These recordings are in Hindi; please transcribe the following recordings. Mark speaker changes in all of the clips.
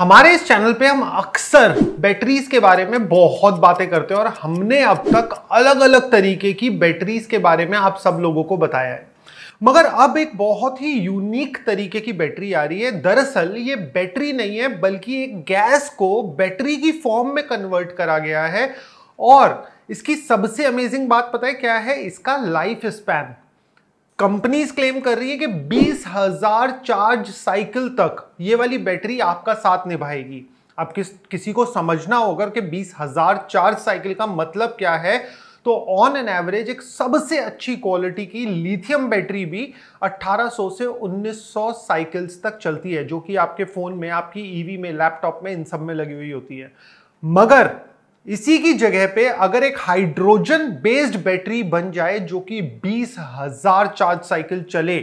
Speaker 1: हमारे इस चैनल पे हम अक्सर बैटरीज के बारे में बहुत बातें करते हैं और हमने अब तक अलग अलग तरीके की बैटरीज के बारे में आप सब लोगों को बताया है मगर अब एक बहुत ही यूनिक तरीके की बैटरी आ रही है दरअसल ये बैटरी नहीं है बल्कि एक गैस को बैटरी की फॉर्म में कन्वर्ट करा गया है और इसकी सबसे अमेजिंग बात पता है क्या है इसका लाइफ स्पैन कंपनीज क्लेम कर रही है कि 20,000 चार्ज साइकिल तक ये वाली बैटरी आपका साथ निभाएगी अब किस किसी को समझना होगा कि 20,000 चार्ज साइकिल का मतलब क्या है तो ऑन एन एवरेज एक सबसे अच्छी क्वालिटी की लिथियम बैटरी भी 1800 से 1900 साइकिल्स तक चलती है जो कि आपके फ़ोन में आपकी ईवी e में लैपटॉप में इन सब में लगी हुई होती है मगर इसी की जगह पे अगर एक हाइड्रोजन बेस्ड बैटरी बन जाए जो कि बीस हजार चार्ज साइकिल चले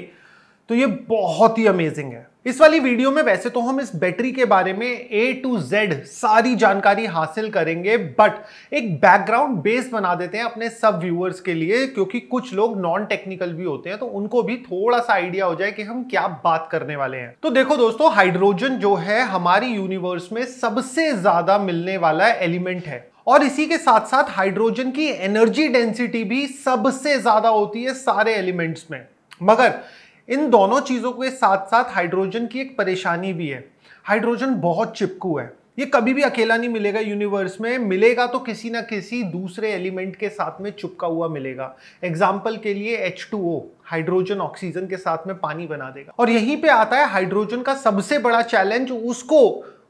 Speaker 1: तो ये बहुत ही अमेजिंग है इस वाली वीडियो में वैसे तो हम इस बैटरी के बारे में ए टू जेड सारी जानकारी हासिल करेंगे बट एक बैकग्राउंड बेस बना देते हैं अपने सब व्यूअर्स के लिए क्योंकि कुछ लोग नॉन टेक्निकल भी होते हैं तो उनको भी थोड़ा सा आइडिया हो जाए कि हम क्या बात करने वाले हैं तो देखो दोस्तों हाइड्रोजन जो है हमारी यूनिवर्स में सबसे ज्यादा मिलने वाला एलिमेंट है और इसी के साथ साथ हाइड्रोजन की एनर्जी डेंसिटी भी सबसे ज्यादा होती है सारे एलिमेंट्स में मगर इन दोनों चीज़ों के साथ साथ हाइड्रोजन की एक परेशानी भी है हाइड्रोजन बहुत चिपकू है ये कभी भी अकेला नहीं मिलेगा यूनिवर्स में मिलेगा तो किसी ना किसी दूसरे एलिमेंट के साथ में चिपका हुआ मिलेगा एग्जाम्पल के लिए H two O hydrogen oxygen के साथ में पानी बना देगा और यहीं पे आता है हाइड्रोजन का सबसे बड़ा चैलेंज उसको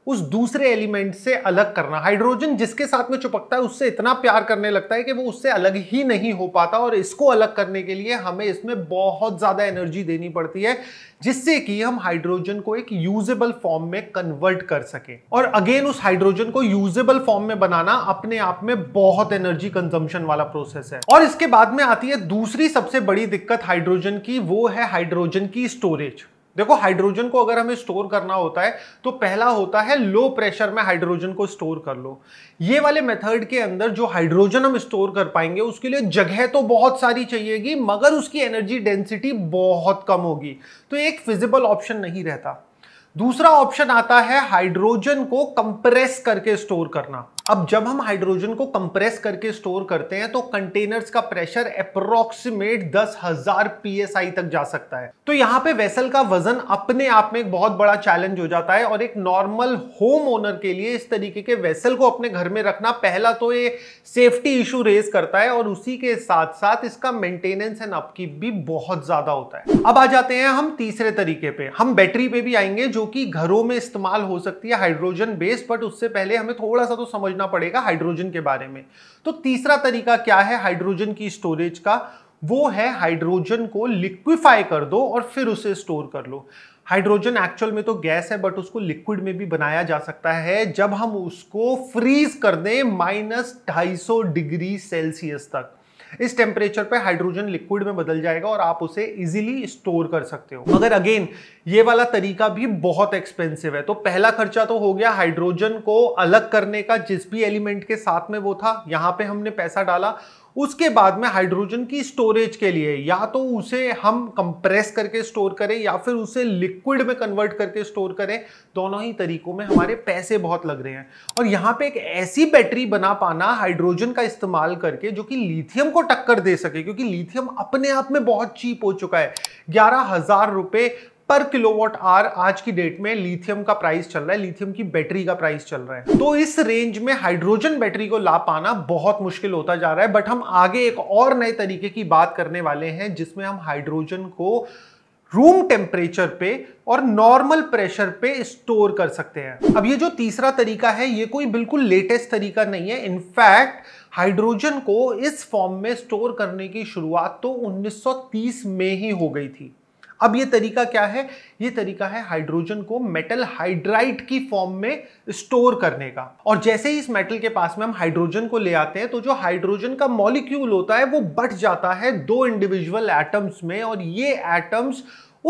Speaker 1: उस दूसरे एलिमेंट से अलग करना हाइड्रोजन जिसके साथ में चुपकता है उससे इतना प्यार करने लगता है कि वो उससे अलग ही नहीं हो पाता और इसको अलग करने के लिए हमें इसमें बहुत ज़्यादा एनर्जी देनी पड़ती है जिससे कि हम हाइड्रोजन को एक यूजेबल फॉर्म में कन्वर्ट कर सके और अगेन उस हाइड्रोजन को यूजेबल फॉर्म में बनाना अपने आप में बहुत एनर्जी कंजम्पशन वाला प्रोसेस है और इसके बाद में आती है दूसरी सबसे बड़ी दिक्कत हाइड्रोजन की वो है हाइड्रोजन की स्टोरेज देखो हाइड्रोजन को अगर हमें स्टोर करना होता है तो पहला होता है लो प्रेशर में हाइड्रोजन को स्टोर कर लो ये वाले मेथड के अंदर जो हाइड्रोजन हम स्टोर कर पाएंगे उसके लिए जगह तो बहुत सारी चाहिएगी मगर उसकी एनर्जी डेंसिटी बहुत कम होगी तो एक फिजिबल ऑप्शन नहीं रहता दूसरा ऑप्शन आता है हाइड्रोजन को कंप्रेस करके स्टोर करना अब जब हम हाइड्रोजन को कंप्रेस करके स्टोर करते हैं तो कंटेनर्स का प्रेशर अप्रोक्सीमेट दस हजार पीएसआई तक जा सकता है तो यहाँ पे वेसल का वजन अपने आप में एक बहुत बड़ा चैलेंज हो जाता है और एक नॉर्मल होम ओनर के लिए इस तरीके के वेसल को अपने घर में रखना पहला तो ये सेफ्टी इशू रेज करता है और उसी के साथ साथ इसका मेंटेनेंस एंड अपकीप भी बहुत ज्यादा होता है अब आ जाते हैं हम तीसरे तरीके पे हम बैटरी पे भी आएंगे जो कि घरों में इस्तेमाल हो सकती है हाइड्रोजन बेस्ड बट उससे पहले हमें थोड़ा सा तो समझ समझना पड़ेगा हाइड्रोजन के बारे में तो तीसरा तरीका क्या है हाइड्रोजन की स्टोरेज का वो है हाइड्रोजन को लिक्विफाई कर दो और फिर उसे स्टोर कर लो हाइड्रोजन एक्चुअल में तो गैस है बट उसको लिक्विड में भी बनाया जा सकता है जब हम उसको फ्रीज कर दें माइनस ढाई डिग्री सेल्सियस तक इस टेम्परेचर पे हाइड्रोजन लिक्विड में बदल जाएगा और आप उसे इजीली स्टोर कर सकते हो मगर अगेन ये वाला तरीका भी बहुत एक्सपेंसिव है तो पहला खर्चा तो हो गया हाइड्रोजन को अलग करने का जिस भी एलिमेंट के साथ में वो था यहाँ पे हमने पैसा डाला उसके बाद में हाइड्रोजन की स्टोरेज के लिए या तो उसे हम कंप्रेस करके स्टोर करें या फिर उसे लिक्विड में कन्वर्ट करके स्टोर करें दोनों ही तरीकों में हमारे पैसे बहुत लग रहे हैं और यहाँ पे एक ऐसी बैटरी बना पाना हाइड्रोजन का इस्तेमाल करके जो कि लिथियम को टक्कर दे सके क्योंकि लिथियम अपने आप में बहुत चीप हो चुका है ग्यारह हजार रुपये पर किलोवाट आर आज की डेट में लिथियम का प्राइस चल रहा है लिथियम की बैटरी का प्राइस चल रहा है तो इस रेंज में हाइड्रोजन बैटरी को ला पाना बहुत मुश्किल होता जा रहा है बट हम आगे एक और नए तरीके की बात करने वाले हैं जिसमें हम हाइड्रोजन को रूम टेम्परेचर पे और नॉर्मल प्रेशर पे स्टोर कर सकते हैं अब ये जो तीसरा तरीका है ये कोई बिल्कुल लेटेस्ट तरीका नहीं है इनफैक्ट हाइड्रोजन को इस फॉर्म में स्टोर करने की शुरुआत तो 1930 में ही हो गई थी अब ये तरीका क्या है ये तरीका है हाइड्रोजन को मेटल हाइड्राइड की फॉर्म में स्टोर करने का और जैसे ही इस मेटल के पास में हम हाइड्रोजन को ले आते हैं तो जो हाइड्रोजन का मॉलिक्यूल होता है वो बट जाता है दो इंडिविजुअल एटम्स में और ये एटम्स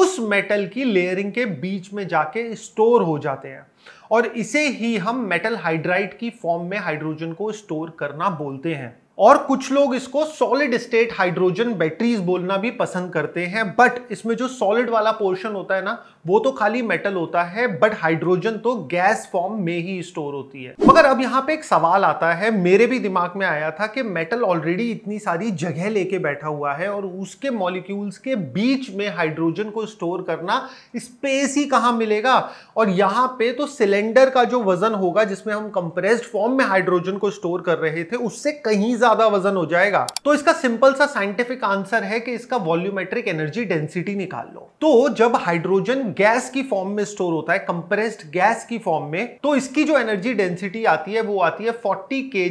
Speaker 1: उस मेटल की लेयरिंग के बीच में जाके स्टोर हो जाते हैं और इसे ही हम मेटल हाइड्राइड की फॉर्म में हाइड्रोजन को स्टोर करना बोलते हैं और कुछ लोग इसको सॉलिड स्टेट हाइड्रोजन बैटरीज बोलना भी पसंद करते हैं बट इसमें जो सॉलिड वाला पोर्शन होता है ना वो तो खाली मेटल होता है बट हाइड्रोजन तो गैस फॉर्म में ही स्टोर होती है मगर अब यहाँ पे एक सवाल आता है मेरे भी दिमाग में आया था कि मेटल ऑलरेडी इतनी सारी जगह लेके बैठा हुआ है और उसके मॉलिक्यूल्स के बीच में हाइड्रोजन को स्टोर करना स्पेस ही कहाँ मिलेगा और यहाँ पे तो सिलेंडर का जो वजन होगा जिसमें हम कंप्रेस्ड फॉर्म में हाइड्रोजन को स्टोर कर रहे थे उससे कहीं ज्यादा ज्यादा वजन हो जाएगा तो इसका सिंपल सा साइंटिफिक आंसर है कि इसका वॉल्यूमेट्रिक एनर्जी डेंसिटी निकाल लो तो जब हाइड्रोजन गैस की फॉर्म में स्टोर होता है कंप्रेस्ड गैस की फॉर्म में तो इसकी जो एनर्जी डेंसिटी आती है वो आती है फोर्टी के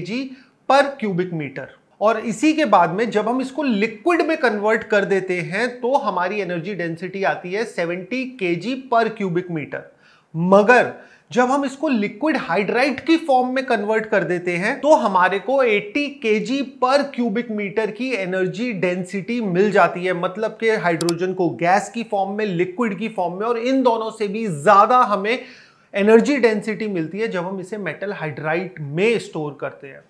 Speaker 1: पर क्यूबिक मीटर और इसी के बाद में जब हम इसको लिक्विड में कन्वर्ट कर देते हैं तो हमारी एनर्जी डेंसिटी आती है 70 के पर क्यूबिक मीटर मगर जब हम इसको लिक्विड हाइड्राइट की फॉर्म में कन्वर्ट कर देते हैं तो हमारे को 80 के पर क्यूबिक मीटर की एनर्जी डेंसिटी मिल जाती है मतलब कि हाइड्रोजन को गैस की फॉर्म में लिक्विड की फॉर्म में और इन दोनों से भी ज़्यादा हमें एनर्जी डेंसिटी मिलती है जब हम इसे मेटल हाइड्राइट में स्टोर करते हैं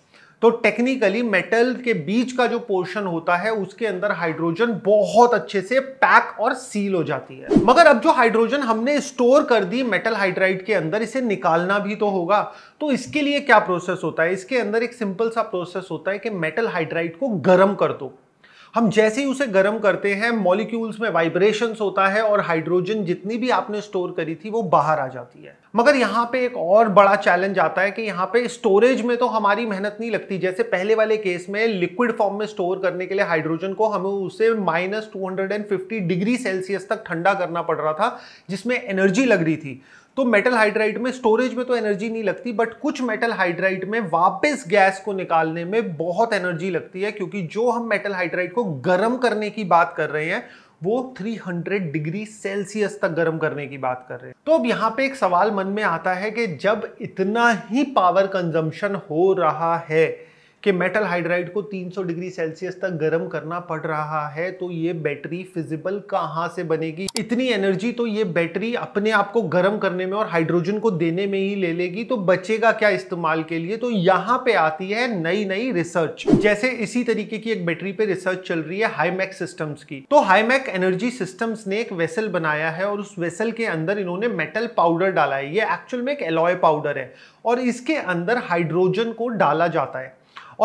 Speaker 1: तो टेक्निकली मेटल के बीच का जो पोर्शन होता है उसके अंदर हाइड्रोजन बहुत अच्छे से पैक और सील हो जाती है मगर अब जो हाइड्रोजन हमने स्टोर कर दी मेटल हाइड्राइड के अंदर इसे निकालना भी तो होगा तो इसके लिए क्या प्रोसेस होता है इसके अंदर एक सिंपल सा प्रोसेस होता है कि मेटल हाइड्राइड को गर्म कर दो हम जैसे ही उसे गर्म करते हैं मॉलिक्यूल्स में वाइब्रेशंस होता है और हाइड्रोजन जितनी भी आपने स्टोर करी थी वो बाहर आ जाती है मगर यहाँ पे एक और बड़ा चैलेंज आता है कि यहाँ पे स्टोरेज में तो हमारी मेहनत नहीं लगती जैसे पहले वाले केस में लिक्विड फॉर्म में स्टोर करने के लिए हाइड्रोजन को हमें उसे माइनस 250 डिग्री सेल्सियस तक ठंडा करना पड़ रहा था जिसमें एनर्जी लग रही थी तो मेटल हाइड्राइड में स्टोरेज में तो एनर्जी नहीं लगती बट कुछ मेटल हाइड्राइड में वापस गैस को निकालने में बहुत एनर्जी लगती है क्योंकि जो हम मेटल हाइड्राइड को गर्म करने की बात कर रहे हैं वो 300 डिग्री सेल्सियस तक गर्म करने की बात कर रहे हैं तो अब यहाँ पे एक सवाल मन में आता है कि जब इतना ही पावर कंजम्पशन हो रहा है कि मेटल हाइड्राइड को 300 डिग्री सेल्सियस तक गर्म करना पड़ रहा है तो ये बैटरी फिजिबल कहाँ से बनेगी इतनी एनर्जी तो ये बैटरी अपने आप को गर्म करने में और हाइड्रोजन को देने में ही ले लेगी तो बचेगा क्या इस्तेमाल के लिए तो यहाँ पे आती है नई नई रिसर्च जैसे इसी तरीके की एक बैटरी पे रिसर्च चल रही है हाईमैक सिस्टम्स की तो हाईमैक एनर्जी सिस्टम्स ने एक वेसल बनाया है और उस वेसल के अंदर इन्होंने मेटल पाउडर डाला है ये एक्चुअल में एक एलॉय पाउडर है और इसके अंदर हाइड्रोजन को डाला जाता है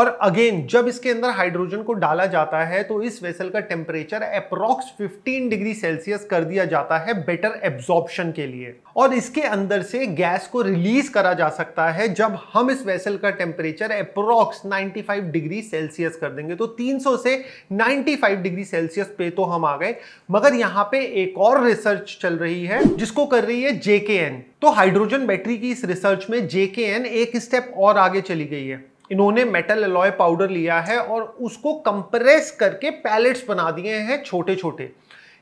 Speaker 1: और अगेन जब इसके अंदर हाइड्रोजन को डाला जाता है तो इस वेसल का टेम्परेचर अप्रोक्स 15 डिग्री सेल्सियस कर दिया जाता है बेटर एब्जॉर्बशन के लिए और इसके अंदर से गैस को रिलीज करा जा सकता है जब हम इस वेसल का टेम्परेचर अप्रोक्स 95 डिग्री सेल्सियस कर देंगे तो 300 से 95 डिग्री सेल्सियस पे तो हम आ गए मगर यहाँ पे एक और रिसर्च चल रही है जिसको कर रही है एन तो हाइड्रोजन बैटरी की इस रिसर्च में एन एक स्टेप और आगे चली गई है इन्होंने मेटल अलॉय पाउडर लिया है और उसको कंप्रेस करके पैलेट्स बना दिए हैं छोटे छोटे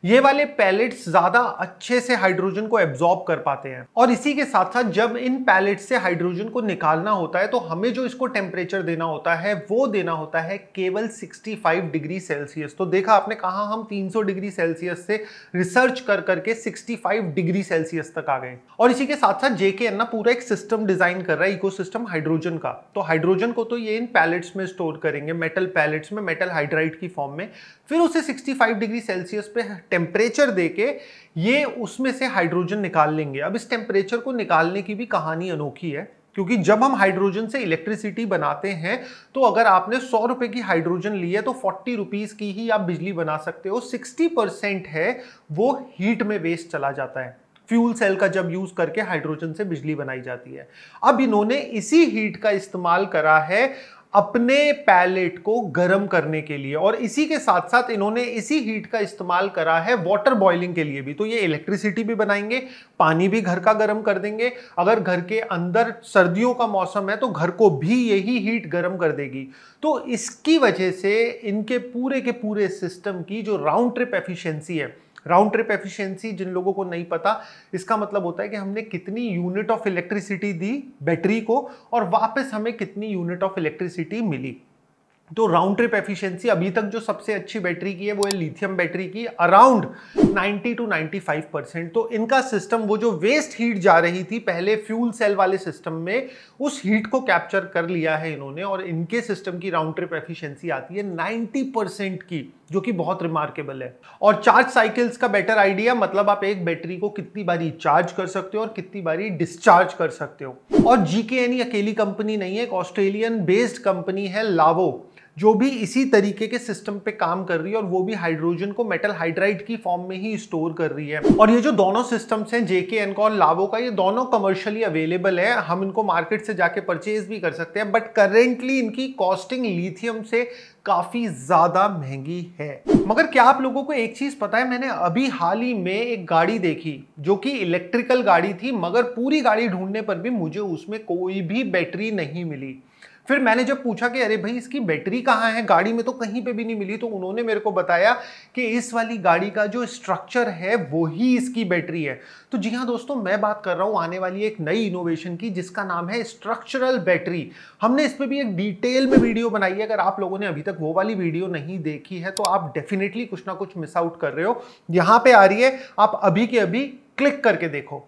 Speaker 1: ये वाले पैलेट्स ज्यादा अच्छे से हाइड्रोजन को एब्जॉर्ब कर पाते हैं और इसी के साथ साथ जब इन पैलेट से हाइड्रोजन को निकालना होता है तो हमें जो इसको टेम्परेचर देना होता है वो देना होता है केवल 65 डिग्री सेल्सियस तो देखा आपने कहा हम 300 डिग्री सेल्सियस से रिसर्च कर करके 65 डिग्री सेल्सियस तक आ गए और इसी के साथ साथ जेके अन्ना पूरा एक सिस्टम डिजाइन कर रहा है इको हाइड्रोजन का तो हाइड्रोजन को तो ये इन पैलेट्स में स्टोर करेंगे मेटल पैलेट्स में मेटल हाइड्राइड की फॉर्म में फिर उसे सिक्सटी डिग्री सेल्सियस पे टेम्परेचर दे के ये उसमें से हाइड्रोजन निकाल लेंगे अब इस टेम्परेचर को निकालने की भी कहानी अनोखी है क्योंकि जब हम हाइड्रोजन से इलेक्ट्रिसिटी बनाते हैं तो अगर आपने सौ रुपए की हाइड्रोजन ली है तो फोर्टी रुपीज़ की ही आप बिजली बना सकते हो सिक्सटी परसेंट है वो हीट में वेस्ट चला जाता है फ्यूल सेल का जब यूज़ करके हाइड्रोजन से बिजली बनाई जाती है अब इन्होंने इसी हीट का इस्तेमाल करा है अपने पैलेट को गर्म करने के लिए और इसी के साथ साथ इन्होंने इसी हीट का इस्तेमाल करा है वाटर बॉइलिंग के लिए भी तो ये इलेक्ट्रिसिटी भी बनाएंगे पानी भी घर का गर्म कर देंगे अगर घर के अंदर सर्दियों का मौसम है तो घर को भी यही हीट गर्म कर देगी तो इसकी वजह से इनके पूरे के पूरे सिस्टम की जो राउंड ट्रिप एफिशिएंसी है राउंड ट्रिप एफिशिएंसी जिन लोगों को नहीं पता इसका मतलब होता है कि हमने कितनी यूनिट ऑफ इलेक्ट्रिसिटी दी बैटरी को और वापस हमें कितनी यूनिट ऑफ इलेक्ट्रिसिटी मिली तो राउंड ट्रिप एफिशिएंसी अभी तक जो सबसे अच्छी बैटरी की है वो है लिथियम बैटरी की अराउंड 90 टू 95 परसेंट तो इनका सिस्टम वो जो वेस्ट हीट जा रही थी पहले फ्यूल सेल वाले सिस्टम में उस हीट को कैप्चर कर लिया है इन्होंने और इनके सिस्टम की राउंड ट्रिप एफिशिएंसी आती है 90 परसेंट की जो कि बहुत रिमार्केबल है और चार्ज साइकिल्स का बेटर आइडिया मतलब आप एक बैटरी को कितनी बारी चार्ज कर सकते हो और कितनी बारी डिस्चार्ज कर सकते हो और जी अकेली कंपनी नहीं है एक ऑस्ट्रेलियन बेस्ड कंपनी है लावो जो भी इसी तरीके के सिस्टम पे काम कर रही है और वो भी हाइड्रोजन को मेटल हाइड्राइड की फॉर्म में ही स्टोर कर रही है और ये जो दोनों सिस्टम्स हैं जेके एनकॉ और लावो का ये दोनों कमर्शियली अवेलेबल है हम इनको मार्केट से जाके परचेज भी कर सकते हैं बट करेंटली इनकी कॉस्टिंग लिथियम से काफ़ी ज़्यादा महंगी है मगर क्या आप लोगों को एक चीज़ पता है मैंने अभी हाल ही में एक गाड़ी देखी जो कि इलेक्ट्रिकल गाड़ी थी मगर पूरी गाड़ी ढूंढने पर भी मुझे उसमें कोई भी बैटरी नहीं मिली फिर मैंने जब पूछा कि अरे भाई इसकी बैटरी कहाँ है गाड़ी में तो कहीं पे भी नहीं मिली तो उन्होंने मेरे को बताया कि इस वाली गाड़ी का जो स्ट्रक्चर है वो ही इसकी बैटरी है तो जी हाँ दोस्तों मैं बात कर रहा हूँ आने वाली एक नई इनोवेशन की जिसका नाम है स्ट्रक्चरल बैटरी हमने इस पर भी एक डिटेल में वीडियो बनाई है अगर आप लोगों ने अभी तक वो वाली वीडियो नहीं देखी है तो आप डेफिनेटली कुछ ना कुछ मिस आउट कर रहे हो यहाँ पर आ रही है आप अभी के अभी क्लिक करके देखो